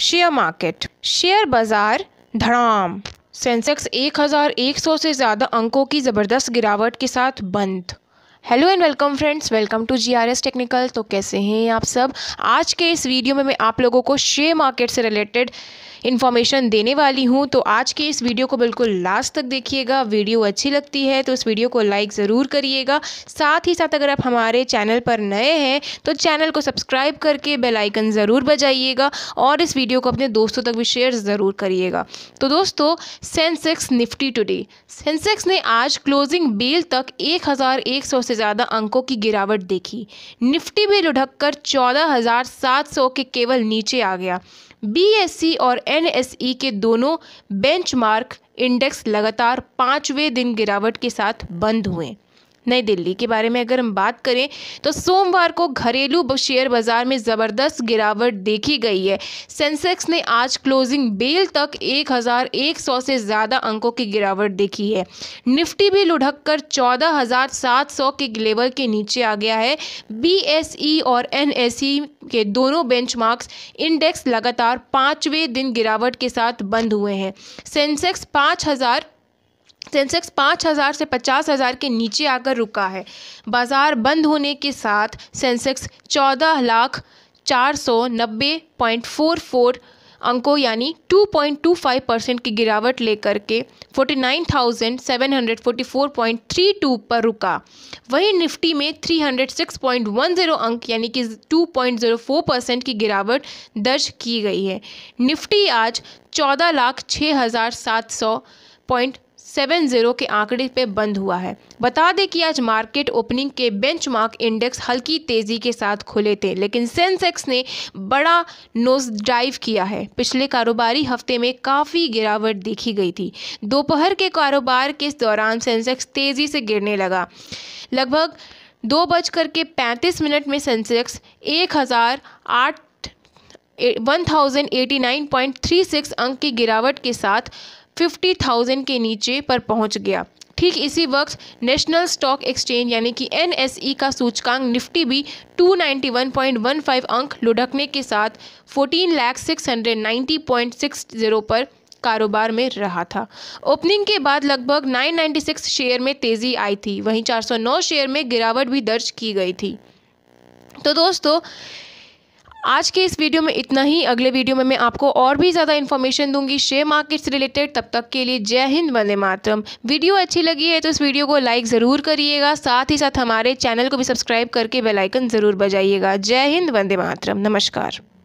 share market share बाजार धड़ाम Sensex 1100 से ज़्यादा अंकों की ज़बरदस्त गिरावट के साथ बंद hello and welcome friends welcome to GRS technical तो कैसे हैं आप सब आज के इस वीडियो में मैं आप लोगों को शेयर मार्केट से रिलेटेड इन्फॉर्मेशन देने वाली हूँ तो आज के इस वीडियो को बिल्कुल लास्ट तक देखिएगा वीडियो अच्छी लगती है तो इस वीडियो को लाइक ज़रूर करिएगा साथ ही साथ अगर आप हमारे चैनल पर नए हैं तो चैनल को सब्सक्राइब करके बेलाइकन ज़रूर बजाइएगा और इस वीडियो को अपने दोस्तों तक भी शेयर ज़रूर करिएगा तो दोस्तों सेंसेक्स निफ्टी टुडे सेंसेक्स ने आज क्लोजिंग बेल तक एक से ज़्यादा अंकों की गिरावट देखी निफ्टी भी लुढ़क कर सौ के केवल नीचे आ गया बीएसई e और एनएसई e के दोनों बेंचमार्क इंडेक्स लगातार पाँचवें दिन गिरावट के साथ बंद हुए नई दिल्ली के बारे में अगर हम बात करें तो सोमवार को घरेलू शेयर बाजार में ज़बरदस्त गिरावट देखी गई है सेंसेक्स ने आज क्लोजिंग बेल तक 1100 से ज़्यादा अंकों की गिरावट देखी है निफ्टी भी लुढ़क कर चौदह के लेवल के नीचे आ गया है बी और एन के दोनों बेंचमार्क्स इंडेक्स लगातार पाँचवें दिन गिरावट के साथ बंद हुए हैं सेंसेक्स पाँच हज़ार सेंसेक्स पाँच हज़ार से पचास हज़ार के नीचे आकर रुका है बाज़ार बंद होने के साथ सेंसेक्स चौदह लाख चार सौ नब्बे पॉइंट फोर फोर अंकों यानी फाइव परसेंट की गिरावट लेकर के forty nine thousand seven hundred four point three two पर रुका वहीं निफ्टी में three hundred six point one zero अंक यानी कि two point zero four percent की गिरावट दर्ज की गई है निफ्टी आज चौदह लाख छः हज़ार सात सौ पॉइंट सेवन जीरो के आंकड़े पर बंद हुआ है बता दें कि आज मार्केट ओपनिंग के बेंचमार्क इंडेक्स हल्की तेजी के साथ खुले थे लेकिन सेंसेक्स ने बड़ा नोज ड्राइव किया है पिछले कारोबारी हफ्ते में काफ़ी गिरावट देखी गई थी दोपहर के कारोबार के दौरान सेंसेक्स तेज़ी से गिरने लगा लगभग दो बज करके पैंतीस मिनट में सेंसेक्स एक हज़ार आठ one thousand eighty nine point three six अंक की गिरावट के साथ फिफ्टी थाउजेंड के नीचे पर पहुंच गया ठीक इसी वक्त नेशनल स्टॉक एक्सचेंज यानी कि एन का सूचकांक निफ्टी भी 291.15 अंक लुढ़कने के साथ 14,690.60 पर कारोबार में रहा था ओपनिंग के बाद लगभग 996 शेयर में तेज़ी आई थी वहीं 409 शेयर में गिरावट भी दर्ज की गई थी तो दोस्तों आज के इस वीडियो में इतना ही अगले वीडियो में मैं आपको और भी ज़्यादा इन्फॉर्मेशन दूंगी शेयर मार्केट से रिलेटेड तब तक के लिए जय हिंद वंदे मातरम वीडियो अच्छी लगी है तो इस वीडियो को लाइक ज़रूर करिएगा साथ ही साथ हमारे चैनल को भी सब्सक्राइब करके बेलाइकन ज़रूर बजाइएगा जय हिंद वंदे मातरम नमस्कार